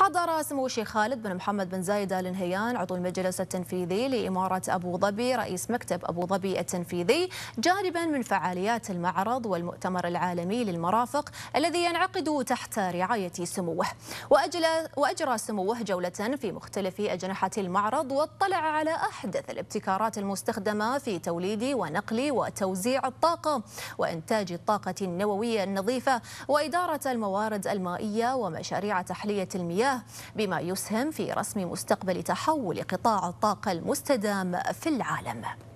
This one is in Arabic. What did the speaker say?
حضر سمو الشيخ خالد بن محمد بن زايد ال نهيان عضو المجلس التنفيذي لإمارة أبو ظبي رئيس مكتب أبو ظبي التنفيذي جانبا من فعاليات المعرض والمؤتمر العالمي للمرافق الذي ينعقد تحت رعاية سموه وأجرى سموه جولة في مختلف أجنحة المعرض واطلع على أحدث الابتكارات المستخدمة في توليد ونقل وتوزيع الطاقة وإنتاج الطاقة النووية النظيفة وإدارة الموارد المائية ومشاريع تحلية المياه المياه بما يسهم في رسم مستقبل تحول قطاع الطاقة المستدام في العالم